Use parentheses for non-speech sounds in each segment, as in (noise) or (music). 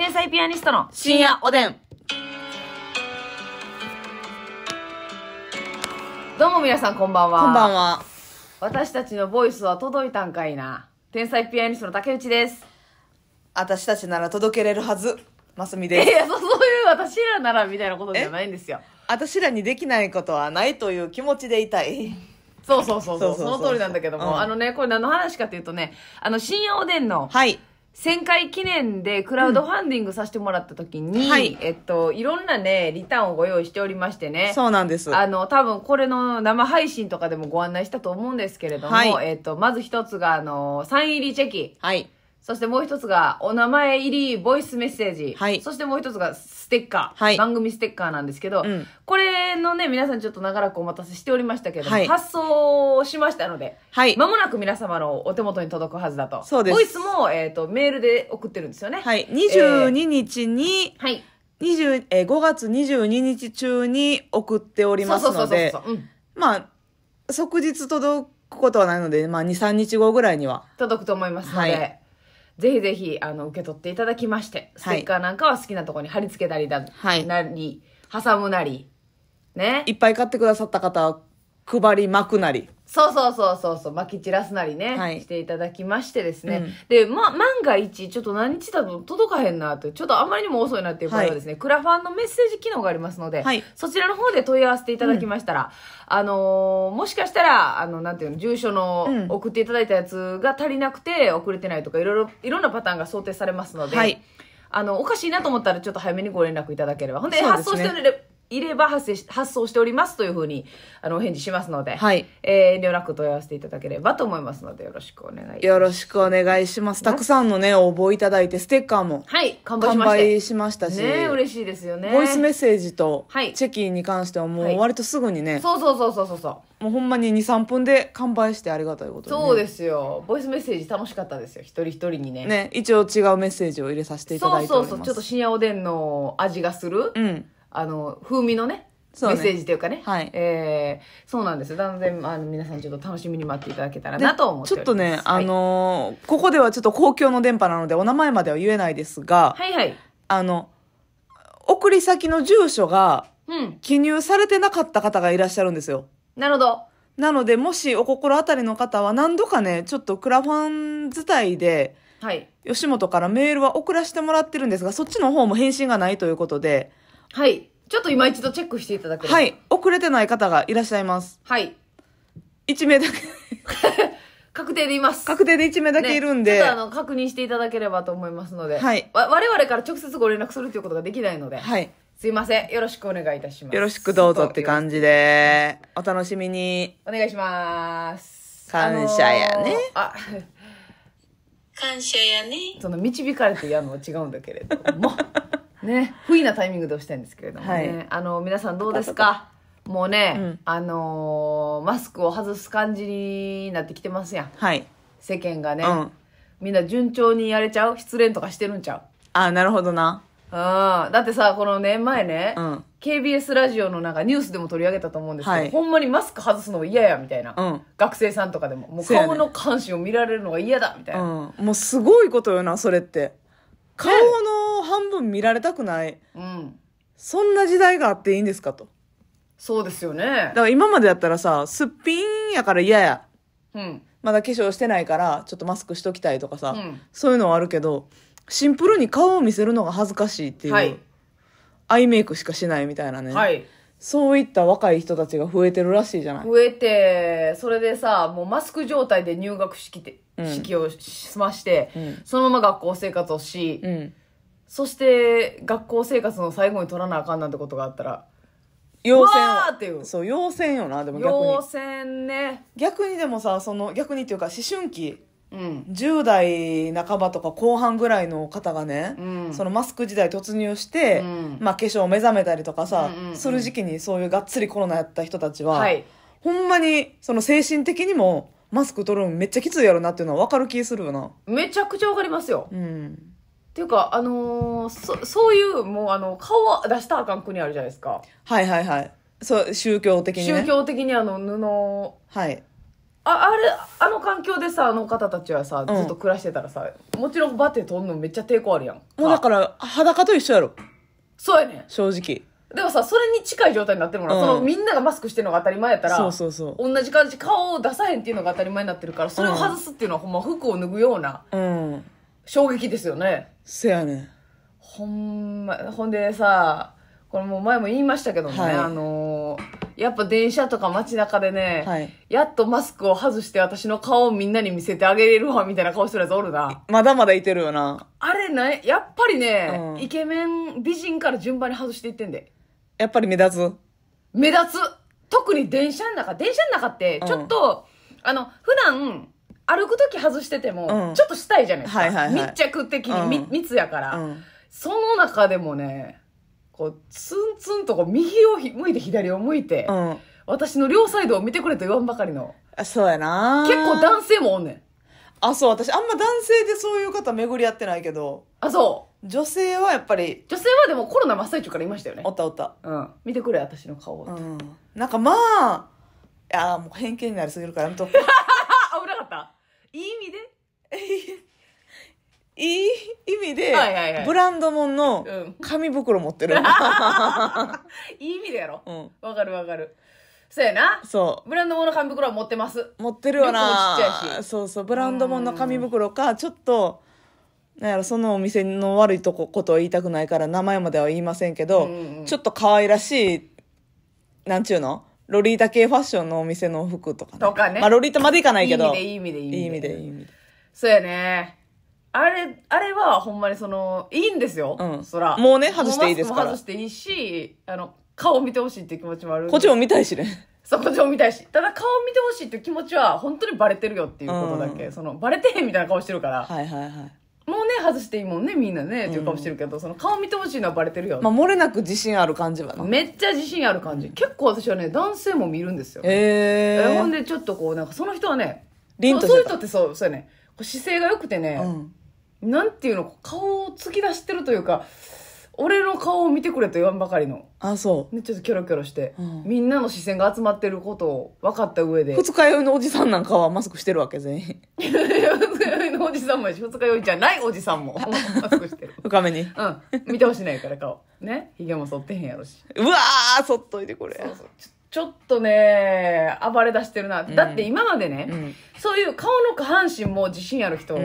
天才ピアニストの深夜おでん。どうも皆さんこんばんは。こんばんは。私たちのボイスは届いたんかいな。天才ピアニストの竹内です。私たちなら届けれるはず。ますみです。いや、そうそういう私らならみたいなことじゃないんですよ。私らにできないことはないという気持ちでいたい。そうそうそうそうその通りなんだけども、うんあのねこれ何の話かというとねあの深夜おでんのはい。1000回記念でクラウドファンディングさせてもらった時に、うんはいえっと、いろんなね、リターンをご用意しておりましてね。そうなんです。あの、多分これの生配信とかでもご案内したと思うんですけれども、はいえっと、まず一つが、あの、サイン入りチェキ。はい。そしてもう一つが、お名前入りボイスメッセージ。はいそしてもう一つが、ステッカー、はい番組ステッカーなんですけど、うんこれのね、皆さんちょっと長らくお待たせしておりましたけどはい発送しましたので、はい。まもなく皆様のお手元に届くはずだと。そうですボイスも、えっ、と、メールで送ってるんですよね。はい。22日に、はい。えー5月22日中に送っておりますのでそうそうそうそう、うんまあ即日届くことはないので、まあ、23日後ぐらいには届くと思いますので、はいぜひぜひあの受け取っていただきましてステッカーなんかは好きなところに貼り付けたりだ、はいなり挟むなりねいっぱい買ってくださった方は配りまくなりそうそうそうそうそう、まき散らすなりね、はいしていただきましてですね。うんで、ま、万が一、ちょっと何日だと届かへんなと、ちょっとあまりにも遅いなっていう場合はですね、クラファンのメッセージ機能がありますので、はいそちらの方で問い合わせていただきましたら、あのーもしかしたら、あの、なんていうの、住所の送っていただいたやつが足りなくて遅れてないとか、いろいろ、いろんなパターンが想定されますので、はいあの、おかしいなと思ったら、ちょっと早めにご連絡いただければ。ほんで、でね発送してるいれば発生し発送しておりますというふうにあのお返事しますので、はいえー、遠慮なく問い合わせていただければと思いますのでよろしくお願いしますよろしくお願いしますたくさんのね応募いただいてステッカーもはい完売しました完売しましたしね嬉しいですよねボイスメッセージとチェキに関してはもう割とすぐにね、はい、そうそうそうそうそうもうほんまに23分で完売してありがたいこと、で、ね、そうですよボイスメッセージ楽しかったですよ一人一人にねね一応違うメッセージを入れさせていただいておりますそうそうそうちょっと深夜おでんの味がするうんあの、風味のね、ねメッセージというかね、はいえー、そうなんですなのあの皆さんちょっと楽しみに待っていただけたらなと思ってちょっとね、あのー、ここではちょっと公共の電波なのでお名前までは言えないですが、はいはい、あの送り先の住所が記入されてなかった方がいらっしゃるんですよ。なるほどなのでもしお心当たりの方は何度かねちょっとクラファン自体で、はい、吉本からメールは送らせてもらってるんですがそっちの方も返信がないということで。はい。ちょっと今一度チェックしていただければ。はい。遅れてない方がいらっしゃいます。はい。1名だけ、(laughs) 確定でいます。確定で1名だけいるんねで、ちょっとあの、確認していただければと思いますので。はいわ我々から直接ご連絡するということができないので。はい。すいません。よろしくお願いいたします。よろしくどうぞって感じで、お楽しみに。お願いします。感謝やねあのーあ、感謝やね。(laughs) その導かれてやるのは違うんだけれども。ね、不意なタイミングで押したいんですけれどもね、はい、あの皆さんどうですかもうね、うん、あのー、マスクを外す感じになってきてますやん、はい、世間がね、うん、みんな順調にやれちゃう失恋とかしてるんちゃうあなるほどなうん、だってさこの年前ね、うん、KBS ラジオのなんかニュースでも取り上げたと思うんですけど、はい、ほんまにマスク外すの嫌やみたいな、うん、学生さんとかでももう顔の関心を見られるのが嫌だみたいな、ね、もうすごいことよなそれって顔の半分見られたくない。うん。そんな時代があっていいんですかと。そうですよだから今までだったらさ、すっぴんやから嫌や。うん。まだ化粧してないから、ちょっとマスクしときたいとかさ、うんそういうのはあるけど、シンプルに顔を見せるのが恥ずかしいっていう、はいアイメイクしかしないみたいなね、はい。そういった若い人たちが増えてるらしいじゃない。増えて、それでさ、もうマスク状態で入学式で、うん式を済まして、んそのまま学校生活をし、うん。そして学校生活の最後に取らなあかんなんてことがあったら要うわーっていうそう要戦よなでも逆に要戦ね逆にでもさその逆にっていうか思春期うん10代半ばとか後半ぐらいの方がね、うんそのマスク時代突入して、うんまあ、化粧を目覚めたりとかさ、うんうんうんする時期にそういうがっつりコロナやった人たちは、はいほんまにその精神的にもマスク取るのめっちゃきついやろなっていうのは分かる気するよな。めちゃくちゃわかりますようんっていうか、あのー、そそういうもうあの顔は出したあかん国あるじゃないですかはいはいはいそう宗教的に、ね、宗教的にあの布をはいああれあの環境でさあの方たちはさずっと暮らしてたらさ、もちろんバテ取んのめっちゃ抵抗あるやんもうだから裸と一緒やろそうやね正直でもさそれに近い状態になってるもの、うん、そのみんながマスクしてるのが当たり前やったらそうそうそう同じ感じ顔を出さへんっていうのが当たり前になってるからそれを外すっていうのは、ほんま服を脱ぐような、うん衝撃ですよね。せやねん。ほんま、ほんでさ、これもう前も言いましたけどね、はいあのやっぱ電車とか街中でね、はいやっとマスクを外して私の顔をみんなに見せてあげれるわ、みたいな顔してるやつおるな。まだまだいてるよな。あれね、やっぱりね、うんイケメン美人から順番に外していってんで。やっぱり目立つ。目立つ特に電車の中、電車の中って、ちょっと、あの、普段、歩く時外してても、うんちょっとしたいじゃないですか。はいはいはい密着的に、うん密やから、うんその中でもね、こう、ツンツンとこう右を向いて左を向いて、うん私の両サイドを見てくれと言わんばかりの。あそうやな結構男性もおんねん。あそう私あんま男性でそういう方巡り合ってないけどあ、そう女性はやっぱり女性はでもコロナ真っ最中からいましたよねお。ったおったうん。見てくれ、私の顔を。うんなんかまあいやもう偏見になりすぎるからやめとく (laughs) いい意味でいい意味で、(laughs) はいはいはいブランドもんの紙袋持ってる。(laughs) いい意味でやろうん。わかるわかるそうやなそブランド物紙袋は持ってます持ってるよな。ちっちゃいしそうそう。ブランドもんの紙袋か、ちょっと、なんやろ、そのお店の悪いとこ、ことを言いたくないから、名前までは言いませんけど、うんうんちょっと可愛らしい、なんちゅうのロリータ系ファッションのお店の服とかね。とかねまあ、ロリータまでいかないけど。いい意味で、いい意味で。いい意味で、いい意味で。そうやね。あれ、あれはほんまにその、いいんですよ。うん。そら。もうね、外していいですから。もう外していいし、あの、顔見てほしいっていう気持ちもある。こっちも見たいしね。そう、こっちも見たいし。ただ顔見てほしいっていう気持ちは、本当にバレてるよっていうことだけ。うん、その、バレてへんみたいな顔してるから。はいはいはい。もうね外していいもんねみんなねっていう顔してるけど、その顔見てほしいのはバレてるよ、まあ、漏れなく自信ある感じはなめっちゃ自信ある感じ、結構私はね男性も見るんですよええー、ほんでちょっとこうなんかその人はねそうそういう人ってそうそうやね姿勢が良くてね、うん、なんていうの顔を突き出してるというか俺の顔を見てくれと言わんばかりの。あ、そう。ね、ちょっとキョロキョロして、うんみんなの視線が集まってることを分かった上で。二日酔いのおじさんなんかはマスクしてるわけ全員。二日酔いのおじさんもやし、二日酔いじゃないおじさんも。(laughs) マスクしてる。深めに。うん。見てほしないから顔。ね。髭も剃ってへんやろし。うわー、そっといてこれ。ちょちょっとね、暴れ出してるな。だって今までね、うんそういう顔の下半身も自信ある人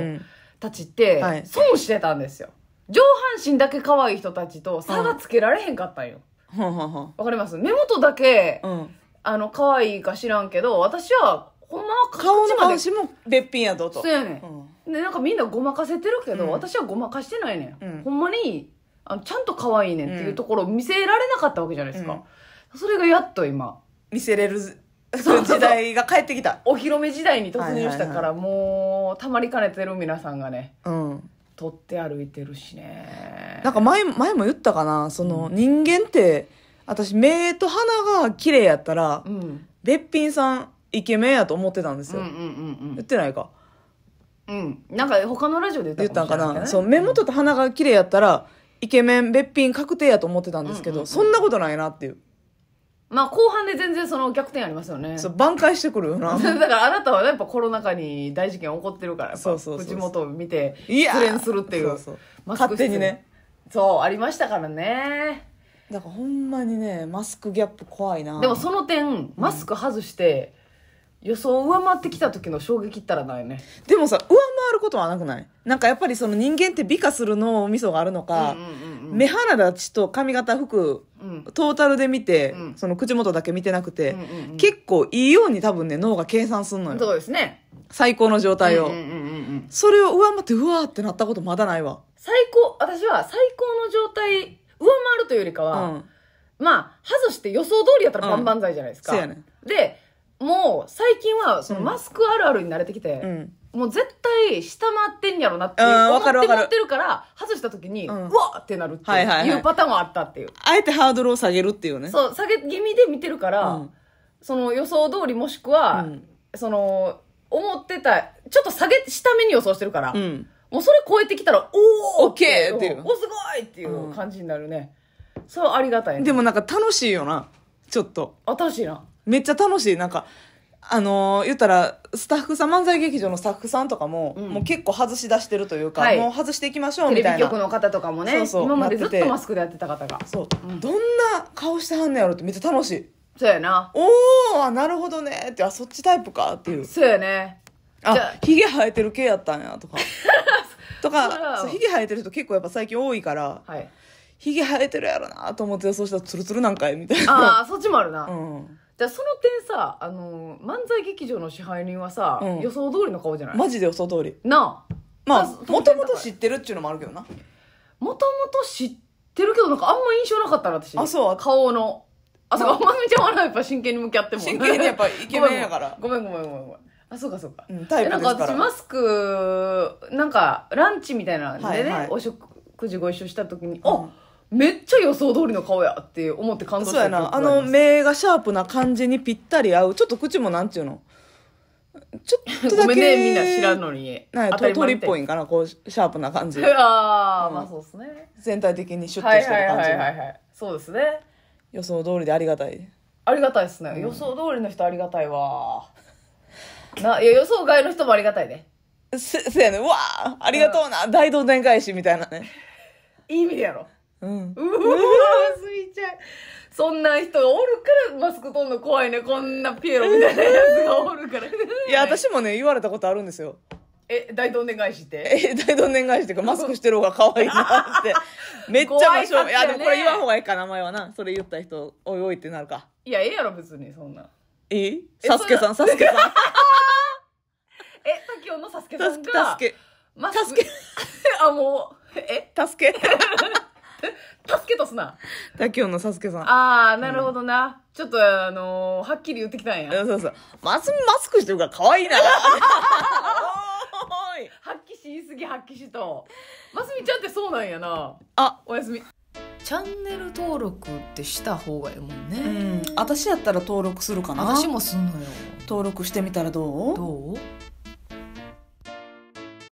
たちって、はい損してたんですよ。上半身だけ可愛い人たちと差がつけられへんかったんよ。はんわかります目元だけ、うんあの、可愛いか知らんけど、私は、ほんまは顔の形話もべっぴんやぞとそうやねうんで、なんかみんなごまかせてるけど、うん私はごまかしてないねん。うんほんまに、あのちゃんと可愛いねんっていうところを見せられなかったわけじゃないですか。それがやっと今、見せれるそう時代が帰ってきたお披露目時代に突入したから、もう、たまりかねてる皆さんがね、うん取って歩いてるしねなんか前前も言ったかなその、人間って私目と鼻が綺麗やったら、うん、べっぴんさんイケメンやと思ってたんですよ、うんうんうんうん、言ってないかうんなんか他のラジオで言ったか、ね、言ったんかな、そう目元と鼻が綺麗やったら、イケメンべっぴん確定やと思ってたんですけど、うんうんうん、そんなことないなっていうまあ後半で全然その逆転ありますよね。そう、挽回してくるよ (laughs) な。だからあなたはやっぱコロナ禍に大事件起こってるから、やっぱそうそうそう口元を見て失恋するっていう。そうそう勝手にね。そう、ありましたからね。だからほんまにね、マスクギャップ怖いな。でもその点、マスク外して、予想を上回ってきた時の衝撃ったらないね。でもさ、ることはなくないなんかやっぱりその人間って美化する脳みそがあるのか、うんうんうん、目鼻立ちと髪型服、うん、トータルで見て、うん、その口元だけ見てなくて、うんうんうん、結構いいように多分ね脳が計算すんのよそうですね最高の状態を、うんうんうんうん、それを上回ってうわーってなったことまだないわ最高私は最高の状態上回るというよりかは、うん、まあ外して予想通りやったら万々歳じゃないですか、うんね、でもう最近はそのマスクあるあるに慣れてきて、うんもう絶対下回ってんやろなって思って持ってるから外した時に、うわってなるっていうパターンはあったっていう、あえてハードルを下げるっていうねそう下げ気味で見てるから、その予想通りもしくは、その思ってたちょっと下げ下目に予想してるから、もうそれ超えてきたらおおオッケーっていうおすごいっていう感じになるね、それはありがたい、でもなんか楽しいよなちょっとあ楽しいなめっちゃ楽しいなんかあのー、言ったらスタッフさん漫才劇場のスタッフさんとかも、うん、もう結構外し出してるというか、はい、もう外していきましょうみたいなテレビ局の方とかもねそうそう今までずっとマスクでやってた方がそう、うん、どんな顔してはんねやろってめっちゃ楽しいそうやなおおなるほどねってあそっちタイプかっていうそうやねあヒゲ生えてる系やったんやとか (laughs) とかヒゲ生えてる人結構やっぱ最近多いからはいヒゲ生えてるやろなと思って予想したらツルツルなんかいみたいなああそっちもあるなうんじゃその点さあの漫才劇場の支配人はさ、うん予想通りの顔じゃないマジで予想通りなあまあもともと知ってるっていうのもあるけどなもともと知ってるけどなんかあんま印象なかったな私あそう顔のあそうかまみちゃんはやっぱ真剣に向き合っても真剣にやっぱイケメンやから (laughs) ごめんごめんごめんごめんあそうかそうかうんタイプなでんすかか私マスクなんかランチみたいなんでね、はいはいお食事ご一緒した時に「あ、うんめっちゃ予想通りの顔やって思って感動したそうやなあの目がシャープな感じにぴったり合うちょっと口もなんていうのちょっとだけごめんねみんな知らんのにな鳥っぽいんかなこうシャープな感じ (laughs) ああ、うん、まあそうですね全体的にシュッとしてる感じ、はいはい、そうですね予想通りでありがたいありがたいですね、うん、予想通りの人ありがたいわないや予想外の人もありがたいねせせやねうわあありがとうな、うん、大動展開しみたいなね (laughs) いい意味でやろうん。うわすいちゃん。そんな人がおるからマスク取んの怖いね。こんなピエロみたいなやつがおるから。(laughs) いや、私もね、言われたことあるんですよ。え、大どんでん返しって。え、大どんでん返しってか、マスクしてる方が可愛いなって。(laughs) めっちゃ場所、いや、でもこれ言わん方がいいか、名前はな。それ言った人、おいおいってなるか。いや、ええやろ、別に、そんな。えサスケさん、サスケさん。(laughs) え、さっきのサスケさんが。サスケ。サスケ。あ、もう、え、助け。(laughs) 助けとすな。タキオンのサスケさん。ああ、なるほどな。ちょっと、あのーはっきり言ってきたんや。そうそう。マス、マスクしてるから可愛いな。(laughs) おーい。発揮し言いすぎ発揮しと。ますみちゃんってそうなんやな。あ、おやすみ。チャンネル登録ってした方がいいもんね、うん。私やったら登録するかな。私もすんのよ登録してみたらどうどう